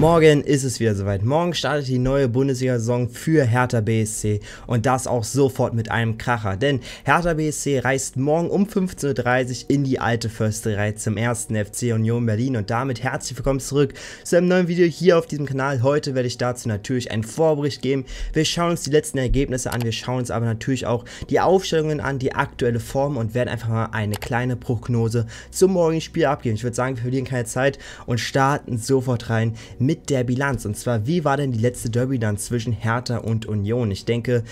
Morgen ist es wieder soweit. Morgen startet die neue Bundesliga-Saison für Hertha BSC und das auch sofort mit einem Kracher, denn Hertha BSC reist morgen um 15.30 Uhr in die alte Försterei zum ersten FC Union Berlin und damit herzlich willkommen zurück zu einem neuen Video hier auf diesem Kanal. Heute werde ich dazu natürlich einen Vorbericht geben. Wir schauen uns die letzten Ergebnisse an, wir schauen uns aber natürlich auch die Aufstellungen an, die aktuelle Form und werden einfach mal eine kleine Prognose zum morgigen Spiel abgeben. Ich würde sagen, wir verlieren keine Zeit und starten sofort rein mit der Bilanz. Und zwar, wie war denn die letzte Derby dann zwischen Hertha und Union? Ich denke,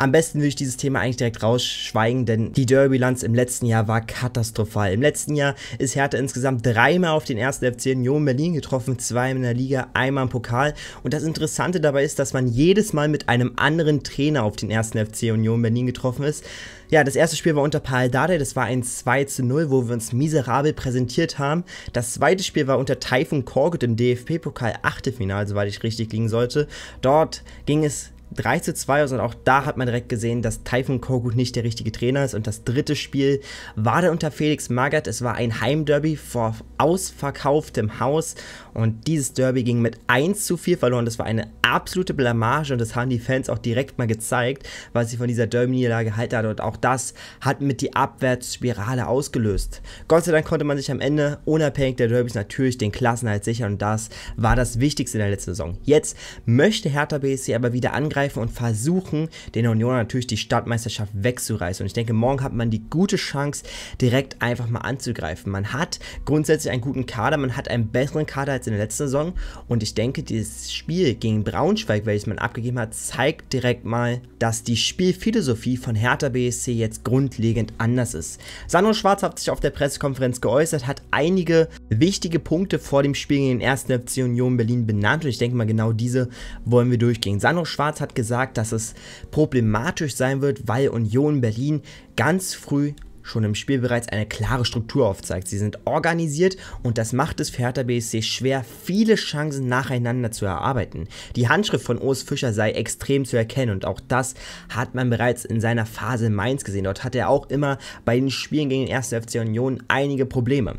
am besten will ich dieses Thema eigentlich direkt rausschweigen, denn die derby lanz im letzten Jahr war katastrophal. Im letzten Jahr ist Hertha insgesamt dreimal auf den ersten FC Union Berlin getroffen, zweimal in der Liga, einmal im Pokal. Und das Interessante dabei ist, dass man jedes Mal mit einem anderen Trainer auf den ersten FC Union Berlin getroffen ist. Ja, das erste Spiel war unter Paul Dade, das war ein 2 zu 0, wo wir uns miserabel präsentiert haben. Das zweite Spiel war unter Taifun Korkut im dfp pokal achte Achtelfinale, soweit ich richtig liegen sollte. Dort ging es 3 zu 2, sondern auch da hat man direkt gesehen, dass Typhoon Korkut nicht der richtige Trainer ist. Und das dritte Spiel war dann unter Felix Magath. Es war ein Heimderby vor ausverkauftem Haus. Und dieses Derby ging mit 1 zu 4 verloren. Das war eine absolute Blamage und das haben die Fans auch direkt mal gezeigt, was sie von dieser Derby-Niederlage halten. Und auch das hat mit die Abwärtsspirale ausgelöst. Gott sei Dank konnte man sich am Ende unabhängig der Derbys natürlich den Klassenhalt sichern. Und das war das Wichtigste in der letzten Saison. Jetzt möchte Hertha BSC aber wieder angreifen angreifen und versuchen, den Union natürlich die Stadtmeisterschaft wegzureißen. Und ich denke, morgen hat man die gute Chance, direkt einfach mal anzugreifen. Man hat grundsätzlich einen guten Kader, man hat einen besseren Kader als in der letzten Saison. Und ich denke, dieses Spiel gegen Braunschweig, welches man abgegeben hat, zeigt direkt mal, dass die Spielphilosophie von Hertha BSC jetzt grundlegend anders ist. Sandro Schwarz hat sich auf der Pressekonferenz geäußert, hat einige wichtige Punkte vor dem Spiel gegen den 1. FC Union Berlin benannt. Und ich denke mal, genau diese wollen wir durchgehen. Sandro Schwarz hat hat gesagt, dass es problematisch sein wird, weil Union Berlin ganz früh schon im Spiel bereits eine klare Struktur aufzeigt. Sie sind organisiert und das macht es für Hertha BSC schwer, viele Chancen nacheinander zu erarbeiten. Die Handschrift von Urs Fischer sei extrem zu erkennen und auch das hat man bereits in seiner Phase Mainz gesehen. Dort hatte er auch immer bei den Spielen gegen den 1. FC Union einige Probleme.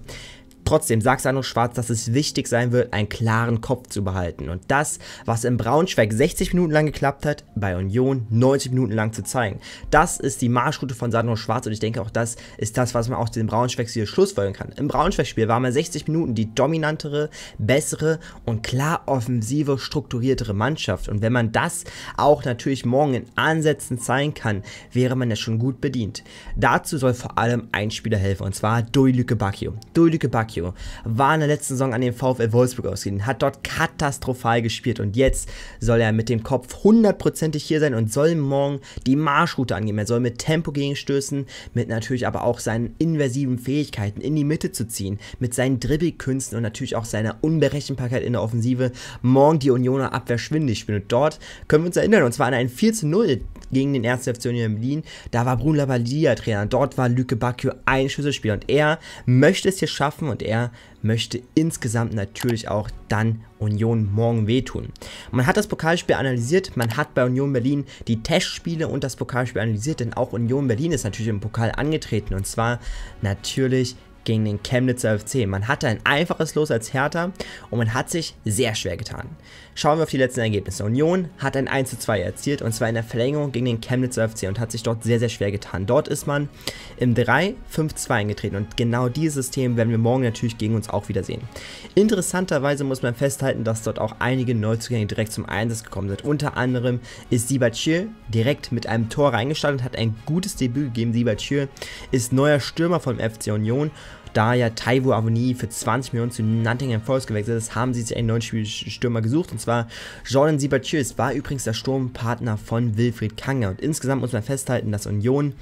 Trotzdem sagt Sano Schwarz, dass es wichtig sein wird, einen klaren Kopf zu behalten und das, was in Braunschweig 60 Minuten lang geklappt hat, bei Union 90 Minuten lang zu zeigen. Das ist die Marschroute von Sano Schwarz und ich denke auch das ist das, was man aus dem Braunschweig-Spiel schlussfolgern kann. Im Braunschweig-Spiel war man 60 Minuten die dominantere, bessere und klar offensive, strukturiertere Mannschaft und wenn man das auch natürlich morgen in Ansätzen zeigen kann, wäre man ja schon gut bedient. Dazu soll vor allem ein Spieler helfen und zwar Doylüke Bacchio. Lücke Bacchio Bonifacio war in der letzten Saison an dem VfL Wolfsburg ausgeliehen, hat dort katastrophal gespielt und jetzt soll er mit dem Kopf hundertprozentig hier sein und soll morgen die Marschroute angeben. Er soll mit Tempo gegenstößen, mit natürlich aber auch seinen inversiven Fähigkeiten in die Mitte zu ziehen, mit seinen Dribbelkünsten und natürlich auch seiner Unberechenbarkeit in der Offensive morgen die Unioner Abwehr schwindig spielen. Und dort können wir uns erinnern, und zwar an ein 4 zu 0 gegen den 1. FC Union Berlin. Da war Bruno Labbadia Trainer, dort war Lüke Bacchio ein Schlüsselspieler und er möchte es hier schaffen und er möchte insgesamt natürlich auch dann Union morgen wehtun. Man hat das Pokalspiel analysiert, man hat bei Union Berlin die Testspiele und das Pokalspiel analysiert, denn auch Union Berlin ist natürlich im Pokal angetreten und zwar natürlich gegen den Chemnitzer FC. Man hatte ein einfaches Los als Hertha und man hat sich sehr schwer getan. Schauen wir auf die letzten Ergebnisse. Union hat ein 1 2 erzielt und zwar in der Verlängerung gegen den Chemnitzer FC und hat sich dort sehr, sehr schwer getan. Dort ist man im 3-5-2 eingetreten und genau dieses System werden wir morgen natürlich gegen uns auch wiedersehen. Interessanterweise muss man festhalten, dass dort auch einige Neuzugänge direkt zum Einsatz gekommen sind. Unter anderem ist Sibachir direkt mit einem Tor reingestartet, hat ein gutes Debüt gegeben. Sibachir ist neuer Stürmer vom FC Union da ja Taiwo Avoni für 20 Millionen zu Nottingham Forest gewechselt ist, haben sie sich einen neuen Stürmer gesucht. Und zwar Jordan Sibachus war übrigens der Sturmpartner von Wilfried Kanga. Und insgesamt muss man festhalten, dass Union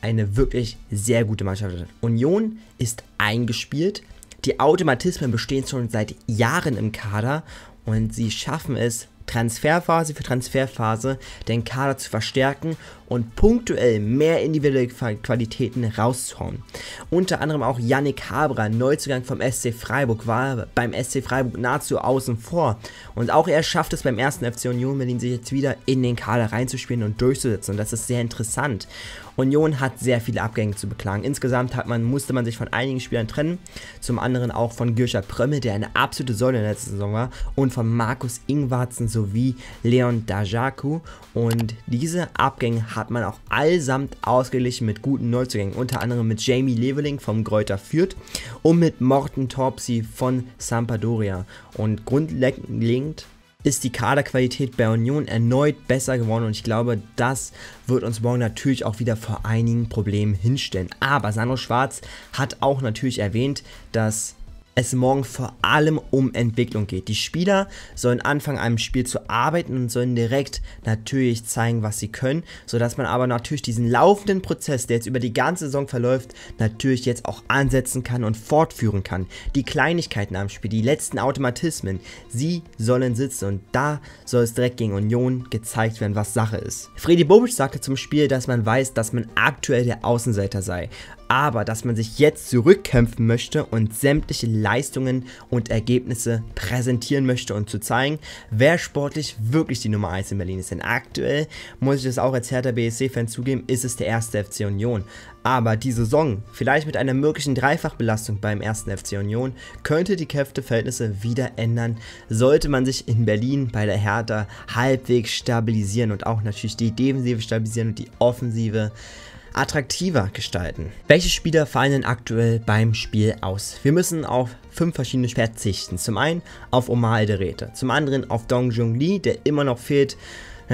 eine wirklich sehr gute Mannschaft hat. Union ist eingespielt. Die Automatismen bestehen schon seit Jahren im Kader und sie schaffen es, Transferphase für Transferphase den Kader zu verstärken und punktuell mehr individuelle Qualitäten rauszuhauen. Unter anderem auch Yannick Haberer, Neuzugang vom SC Freiburg, war beim SC Freiburg nahezu außen vor. Und auch er schafft es beim ersten FC Union Berlin, sich jetzt wieder in den Kader reinzuspielen und durchzusetzen. Und das ist sehr interessant. Union hat sehr viele Abgänge zu beklagen. Insgesamt hat man, musste man sich von einigen Spielern trennen. Zum anderen auch von Gürscher Prömmel, der eine absolute Säule in der letzten Saison war. Und von Markus Ingwarzen, sowie Leon Dajaku und diese Abgänge hat man auch allsamt ausgeglichen mit guten Neuzugängen, unter anderem mit Jamie Leveling vom Greuther Fürth und mit Morten Torpsi von Sampadoria. und grundlegend ist die Kaderqualität bei Union erneut besser geworden und ich glaube, das wird uns morgen natürlich auch wieder vor einigen Problemen hinstellen. Aber Sandro Schwarz hat auch natürlich erwähnt, dass es morgen vor allem um Entwicklung geht. Die Spieler sollen anfangen, am Spiel zu arbeiten und sollen direkt natürlich zeigen, was sie können, sodass man aber natürlich diesen laufenden Prozess, der jetzt über die ganze Saison verläuft, natürlich jetzt auch ansetzen kann und fortführen kann. Die Kleinigkeiten am Spiel, die letzten Automatismen, sie sollen sitzen und da soll es direkt gegen Union gezeigt werden, was Sache ist. Freddy Bobic sagte zum Spiel, dass man weiß, dass man aktuell der Außenseiter sei aber dass man sich jetzt zurückkämpfen möchte und sämtliche Leistungen und Ergebnisse präsentieren möchte und zu zeigen, wer sportlich wirklich die Nummer 1 in Berlin ist. Denn aktuell, muss ich das auch als Hertha BSC-Fan zugeben, ist es der erste FC Union. Aber die Saison, vielleicht mit einer möglichen Dreifachbelastung beim ersten FC Union, könnte die Kräfteverhältnisse wieder ändern, sollte man sich in Berlin bei der Hertha halbwegs stabilisieren und auch natürlich die Defensive stabilisieren und die Offensive attraktiver gestalten. Welche Spieler fallen denn aktuell beim Spiel aus? Wir müssen auf fünf verschiedene verzichten. Zum einen auf Omar Ederete, zum anderen auf Dong Junli, der immer noch fehlt,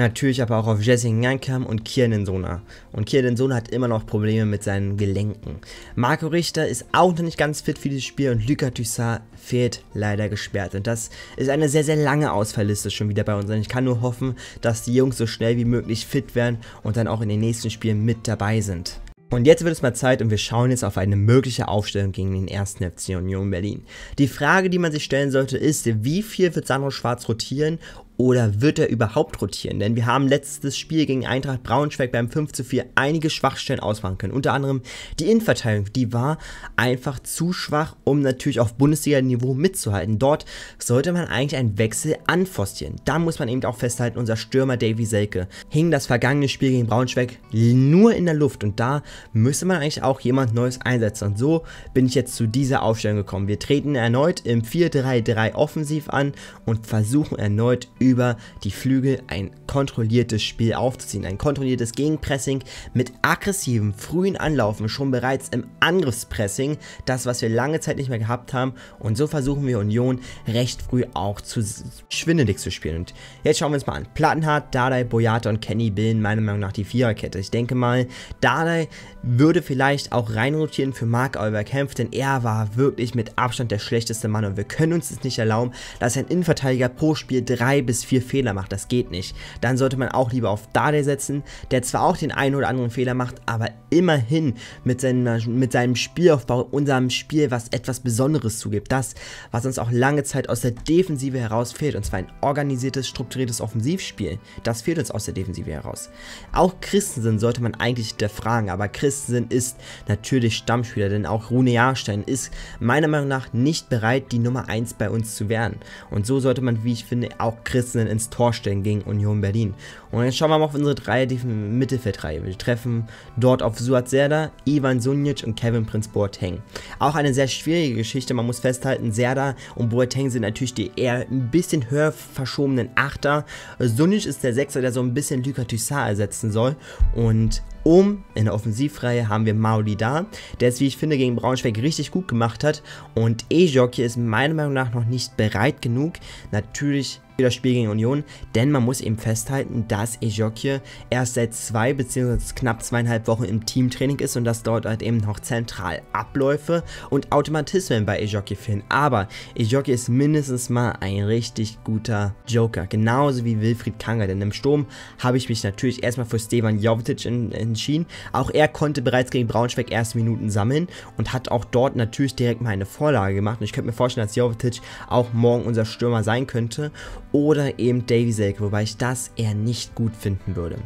natürlich aber auch auf Jessing Nyankam und Kiernan Sona. Und Kiernan Sona hat immer noch Probleme mit seinen Gelenken. Marco Richter ist auch noch nicht ganz fit für dieses Spiel und Lucas Dussard fehlt leider gesperrt. Und das ist eine sehr, sehr lange Ausfallliste schon wieder bei uns. Und ich kann nur hoffen, dass die Jungs so schnell wie möglich fit werden und dann auch in den nächsten Spielen mit dabei sind. Und jetzt wird es mal Zeit und wir schauen jetzt auf eine mögliche Aufstellung gegen den ersten FC Union Berlin. Die Frage, die man sich stellen sollte, ist, wie viel wird Sandro Schwarz rotieren oder wird er überhaupt rotieren? Denn wir haben letztes Spiel gegen Eintracht Braunschweig beim 5 zu 4 einige Schwachstellen ausmachen können. Unter anderem die Innenverteidigung, die war einfach zu schwach, um natürlich auf Bundesliga-Niveau mitzuhalten. Dort sollte man eigentlich einen Wechsel anforcieren. Da muss man eben auch festhalten, unser Stürmer Davy Selke hing das vergangene Spiel gegen Braunschweig nur in der Luft. Und da müsste man eigentlich auch jemand Neues einsetzen. Und so bin ich jetzt zu dieser Aufstellung gekommen. Wir treten erneut im 4-3-3 offensiv an und versuchen erneut über die Flügel ein kontrolliertes Spiel aufzuziehen. Ein kontrolliertes Gegenpressing mit aggressivem, frühen Anlaufen, schon bereits im Angriffspressing, das, was wir lange Zeit nicht mehr gehabt haben. Und so versuchen wir Union recht früh auch zu schwindelig zu spielen. Und jetzt schauen wir uns mal an. Plattenhardt, Dadai, Boyata und Kenny bilden meiner Meinung nach die Viererkette. Ich denke mal, Dadai würde vielleicht auch reinrotieren für Mark Olber Kempf, denn er war wirklich mit Abstand der schlechteste Mann und wir können uns es nicht erlauben, dass ein Innenverteidiger pro Spiel drei bis bis vier Fehler macht. Das geht nicht. Dann sollte man auch lieber auf Dade setzen, der zwar auch den einen oder anderen Fehler macht, aber immerhin mit, seinen, mit seinem Spielaufbau, unserem Spiel, was etwas Besonderes zugibt. Das, was uns auch lange Zeit aus der Defensive heraus fehlt. Und zwar ein organisiertes, strukturiertes Offensivspiel. Das fehlt uns aus der Defensive heraus. Auch Christensen sollte man eigentlich hinterfragen, aber Christensen ist natürlich Stammspieler, denn auch Rune Jahrstein ist meiner Meinung nach nicht bereit, die Nummer 1 bei uns zu werden. Und so sollte man, wie ich finde, auch Christensen letzten ins Tor stellen gegen Union Berlin. Und jetzt schauen wir mal auf unsere drei Mittelfeldreihe. Wir treffen dort auf Suat Serda, Ivan Sunic und Kevin Prinz Boateng. Auch eine sehr schwierige Geschichte, man muss festhalten, Serda und Boateng sind natürlich die eher ein bisschen höher verschobenen Achter. Sunic ist der Sechser, der so ein bisschen Lucas Tissar ersetzen soll und um. In der Offensivreihe haben wir Maoli da, der es, wie ich finde, gegen Braunschweig richtig gut gemacht hat. Und Ejok hier ist meiner Meinung nach noch nicht bereit genug. Natürlich für das Spiel gegen Union, denn man muss eben festhalten, dass Ejokje erst seit zwei bzw. knapp zweieinhalb Wochen im Teamtraining ist und dass dort halt eben noch zentral Abläufe und Automatismen bei Ejokje fehlen. Aber Ejokje ist mindestens mal ein richtig guter Joker, genauso wie Wilfried Kanger, denn im Sturm habe ich mich natürlich erstmal für Stefan Jovetic in, in entschieden. Auch er konnte bereits gegen Braunschweig erste Minuten sammeln und hat auch dort natürlich direkt mal eine Vorlage gemacht. Und ich könnte mir vorstellen, dass Jovetic auch morgen unser Stürmer sein könnte. Oder eben Davy Selke, wobei ich das eher nicht gut finden würde.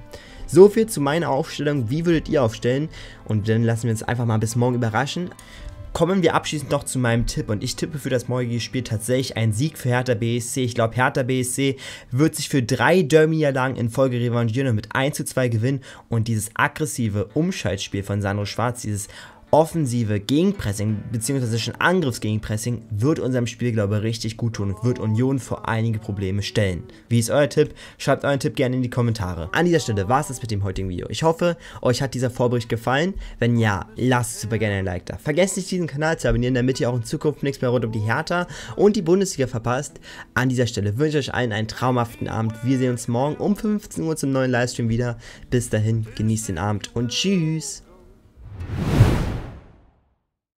So viel zu meiner Aufstellung. Wie würdet ihr aufstellen? Und dann lassen wir uns einfach mal bis morgen überraschen. Kommen wir abschließend noch zu meinem Tipp und ich tippe für das morgige Spiel tatsächlich einen Sieg für Hertha BSC. Ich glaube, Hertha BSC wird sich für drei Derby-Niederlagen in Folge revanchieren und mit 1 zu 2 gewinnen und dieses aggressive Umschaltspiel von Sandro Schwarz, dieses offensive Gegenpressing bzw. schon Angriffsgegenpressing wird unserem Spiel, glaube ich, richtig gut tun und wird Union vor einige Probleme stellen. Wie ist euer Tipp? Schreibt euren Tipp gerne in die Kommentare. An dieser Stelle war es das mit dem heutigen Video. Ich hoffe, euch hat dieser Vorbericht gefallen. Wenn ja, lasst super gerne ein Like da. Vergesst nicht, diesen Kanal zu abonnieren, damit ihr auch in Zukunft nichts mehr rund um die Hertha und die Bundesliga verpasst. An dieser Stelle wünsche ich euch allen einen traumhaften Abend. Wir sehen uns morgen um 15 Uhr zum neuen Livestream wieder. Bis dahin, genießt den Abend und tschüss!